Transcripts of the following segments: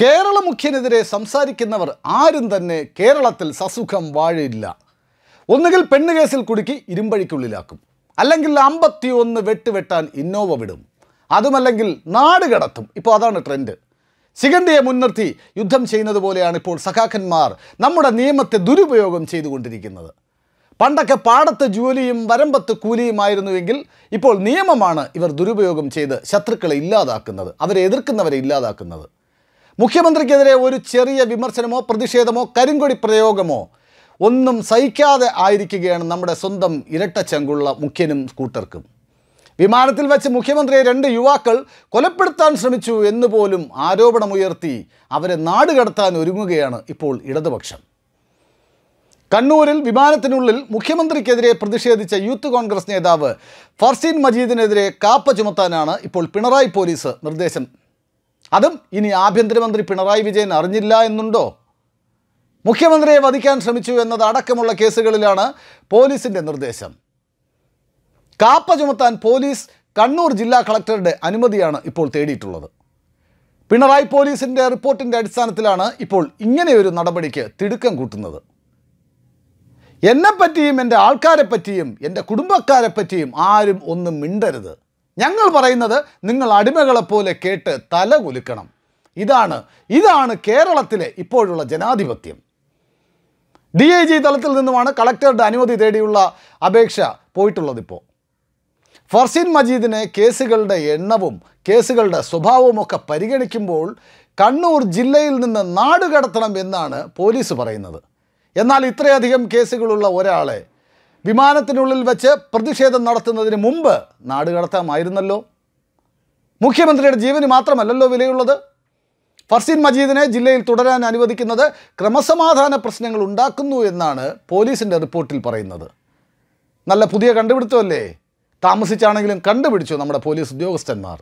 കേരള മുഖ്യനെതിരെ സംസാരിക്കുന്നവർ ആരും തന്നെ കേരളത്തിൽ സസുഖം വാഴയില്ല ഒന്നുകിൽ പെണ്ണ് കേസിൽ കുടുക്കി ഇരുമ്പഴിക്കുള്ളിലാക്കും അല്ലെങ്കിൽ അമ്പത്തിയൊന്ന് വെട്ടുവെട്ടാൻ ഇന്നോവ വിടും അതുമല്ലെങ്കിൽ നാട് കടത്തും ഇപ്പോൾ അതാണ് ട്രെൻഡ് സിഗണ്ടിയെ മുൻനിർത്തി യുദ്ധം ചെയ്യുന്നത് പോലെയാണ് ഇപ്പോൾ സഖാക്കന്മാർ നമ്മുടെ നിയമത്തെ ദുരുപയോഗം ചെയ്തുകൊണ്ടിരിക്കുന്നത് പണ്ടൊക്കെ പാടത്ത് ജോലിയും വരമ്പത്ത് കൂലിയുമായിരുന്നുവെങ്കിൽ ഇപ്പോൾ നിയമമാണ് ഇവർ ദുരുപയോഗം ചെയ്ത് ശത്രുക്കളെ ഇല്ലാതാക്കുന്നത് അവരെ എതിർക്കുന്നവരെ ഇല്ലാതാക്കുന്നത് മുഖ്യമന്ത്രിക്കെതിരെ ഒരു ചെറിയ വിമർശനമോ പ്രതിഷേധമോ കരിങ്കൊടി പ്രയോഗമോ ഒന്നും സഹിക്കാതെ ആയിരിക്കുകയാണ് നമ്മുടെ സ്വന്തം ഇരട്ടച്ചങ്കുള്ള മുഖ്യനും സ്കൂട്ടർക്കും വിമാനത്തിൽ വെച്ച് മുഖ്യമന്ത്രിയെ രണ്ട് യുവാക്കൾ കൊലപ്പെടുത്താൻ ശ്രമിച്ചു എന്നുപോലും ആരോപണമുയർത്തി അവരെ നാടുകടത്താൻ ഒരുങ്ങുകയാണ് ഇപ്പോൾ ഇടതുപക്ഷം കണ്ണൂരിൽ വിമാനത്തിനുള്ളിൽ മുഖ്യമന്ത്രിക്കെതിരെ പ്രതിഷേധിച്ച യൂത്ത് കോൺഗ്രസ് നേതാവ് ഫർസീൻ മജീദിനെതിരെ കാപ്പ ചുമത്താനാണ് ഇപ്പോൾ പിണറായി പോലീസ് നിർദ്ദേശം അതും ഇനി ആഭ്യന്തരമന്ത്രി പിണറായി വിജയൻ അറിഞ്ഞില്ല എന്നുണ്ടോ മുഖ്യമന്ത്രിയെ വധിക്കാൻ ശ്രമിച്ചു എന്നത് അടക്കമുള്ള കേസുകളിലാണ് പോലീസിൻ്റെ നിർദ്ദേശം കാപ്പ ചുമത്താൻ പോലീസ് കണ്ണൂർ ജില്ലാ കളക്ടറുടെ അനുമതിയാണ് ഇപ്പോൾ തേടിയിട്ടുള്ളത് പിണറായി പോലീസിൻ്റെ റിപ്പോർട്ടിൻ്റെ അടിസ്ഥാനത്തിലാണ് ഇപ്പോൾ ഇങ്ങനെയൊരു നടപടിക്ക് തിടുക്കം കൂട്ടുന്നത് എന്നെപ്പറ്റിയും എൻ്റെ ആൾക്കാരെ എൻ്റെ കുടുംബക്കാരെ ആരും ഒന്നും മിണ്ടരുത് ഞങ്ങൾ പറയുന്നത് നിങ്ങൾ അടിമകളെപ്പോലെ കേട്ട് തല കുലുക്കണം ഇതാണ് ഇതാണ് കേരളത്തിലെ ഇപ്പോഴുള്ള ജനാധിപത്യം ഡി ഐ ജി തലത്തിൽ നിന്നുമാണ് കളക്ടറുടെ അനുമതി തേടിയുള്ള അപേക്ഷ പോയിട്ടുള്ളതിപ്പോൾ ഫർസീൻ മജീദിനെ കേസുകളുടെ എണ്ണവും കേസുകളുടെ സ്വഭാവവുമൊക്കെ പരിഗണിക്കുമ്പോൾ കണ്ണൂർ ജില്ലയിൽ നിന്ന് നാടുകടത്തണം എന്നാണ് പോലീസ് പറയുന്നത് എന്നാൽ ഇത്രയധികം കേസുകളുള്ള ഒരാളെ വിമാനത്തിനുള്ളിൽ വെച്ച് പ്രതിഷേധം നടത്തുന്നതിന് മുമ്പ് നാട് കടത്താമായിരുന്നല്ലോ മുഖ്യമന്ത്രിയുടെ ജീവന് മാത്രമല്ലല്ലോ വിലയുള്ളത് ഫർസീൻ മജീദിനെ ജില്ലയിൽ തുടരാൻ അനുവദിക്കുന്നത് ക്രമസമാധാന പ്രശ്നങ്ങൾ ഉണ്ടാക്കുന്നു എന്നാണ് പോലീസിൻ്റെ റിപ്പോർട്ടിൽ പറയുന്നത് നല്ല പുതിയ കണ്ടുപിടുത്തമല്ലേ താമസിച്ചാണെങ്കിലും കണ്ടുപിടിച്ചു നമ്മുടെ പോലീസ് ഉദ്യോഗസ്ഥന്മാർ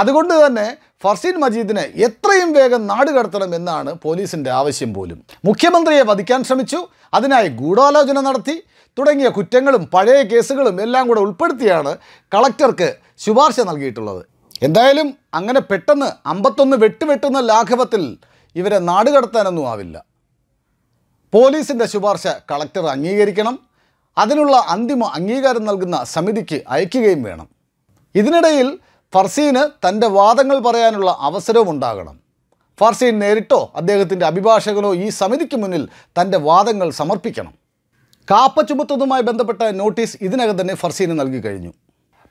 അതുകൊണ്ട് തന്നെ ഫർസീൻ മജീദിനെ എത്രയും വേഗം കടത്തണം എന്നാണ് പോലീസിൻ്റെ ആവശ്യം പോലും മുഖ്യമന്ത്രിയെ വധിക്കാൻ ശ്രമിച്ചു അതിനായി ഗൂഢാലോചന നടത്തി തുടങ്ങിയ കുറ്റങ്ങളും പഴയ കേസുകളും എല്ലാം കൂടെ ഉൾപ്പെടുത്തിയാണ് കളക്ടർക്ക് ശുപാർശ നൽകിയിട്ടുള്ളത് എന്തായാലും അങ്ങനെ പെട്ടെന്ന് അമ്പത്തൊന്ന് വെട്ടുവെട്ടുന്ന ലാഘവത്തിൽ ഇവരെ കടത്താനൊന്നും ആവില്ല പോലീസിൻ്റെ ശുപാർശ കളക്ടർ അംഗീകരിക്കണം അതിനുള്ള അന്തിമ അംഗീകാരം നൽകുന്ന സമിതിക്ക് അയക്കുകയും വേണം ഇതിനിടയിൽ ഫർസീന് തൻ്റെ വാദങ്ങൾ പറയാനുള്ള അവസരവും ഉണ്ടാകണം ഫർസീൻ നേരിട്ടോ അദ്ദേഹത്തിൻ്റെ അഭിഭാഷകനോ ഈ സമിതിക്ക് മുന്നിൽ തൻ്റെ വാദങ്ങൾ സമർപ്പിക്കണം കാപ്പ ചുമത്തതുമായി ബന്ധപ്പെട്ട നോട്ടീസ് ഇതിനകം തന്നെ ഫർസീന് നൽകി കഴിഞ്ഞു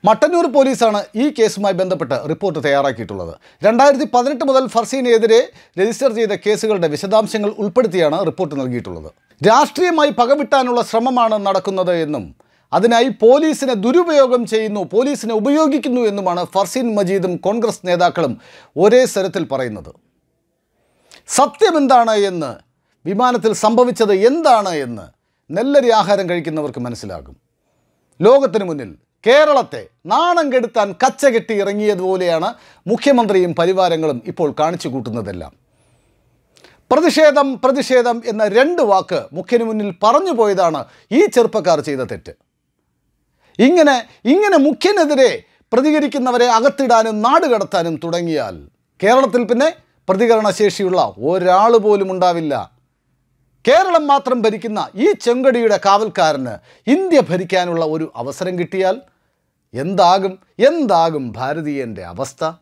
മട്ടന്നൂർ പോലീസാണ് ഈ കേസുമായി ബന്ധപ്പെട്ട് റിപ്പോർട്ട് തയ്യാറാക്കിയിട്ടുള്ളത് രണ്ടായിരത്തി പതിനെട്ട് മുതൽ ഫർസീനെതിരെ രജിസ്റ്റർ ചെയ്ത കേസുകളുടെ വിശദാംശങ്ങൾ ഉൾപ്പെടുത്തിയാണ് റിപ്പോർട്ട് നൽകിയിട്ടുള്ളത് രാഷ്ട്രീയമായി പകവിട്ടാനുള്ള ശ്രമമാണ് നടക്കുന്നത് എന്നും അതിനായി പോലീസിനെ ദുരുപയോഗം ചെയ്യുന്നു പോലീസിനെ ഉപയോഗിക്കുന്നു എന്നുമാണ് ഫർസീൻ മജീദും കോൺഗ്രസ് നേതാക്കളും ഒരേ സ്വരത്തിൽ പറയുന്നത് സത്യം എന്താണ് എന്ന് വിമാനത്തിൽ സംഭവിച്ചത് എന്താണ് എന്ന് നെല്ലരി ആഹാരം കഴിക്കുന്നവർക്ക് മനസ്സിലാകും ലോകത്തിന് മുന്നിൽ കേരളത്തെ നാണം കെടുത്താൻ കച്ച കെട്ടി ഇറങ്ങിയതുപോലെയാണ് മുഖ്യമന്ത്രിയും പരിവാരങ്ങളും ഇപ്പോൾ കാണിച്ചു കൂട്ടുന്നതെല്ലാം പ്രതിഷേധം പ്രതിഷേധം എന്ന രണ്ട് വാക്ക് മുഖ്യന് മുന്നിൽ പറഞ്ഞു പോയതാണ് ഈ ചെറുപ്പക്കാർ ചെയ്ത തെറ്റ് ഇങ്ങനെ ഇങ്ങനെ മുഖ്യനെതിരെ പ്രതികരിക്കുന്നവരെ അകത്തിടാനും നാട് കടത്താനും തുടങ്ങിയാൽ കേരളത്തിൽ പിന്നെ പ്രതികരണശേഷിയുള്ള ഒരാൾ പോലും ഉണ്ടാവില്ല കേരളം മാത്രം ഭരിക്കുന്ന ഈ ചെങ്കടിയുടെ കാവൽക്കാരന് ഇന്ത്യ ഭരിക്കാനുള്ള ഒരു അവസരം കിട്ടിയാൽ എന്താകും എന്താകും ഭാരതീയൻ്റെ അവസ്ഥ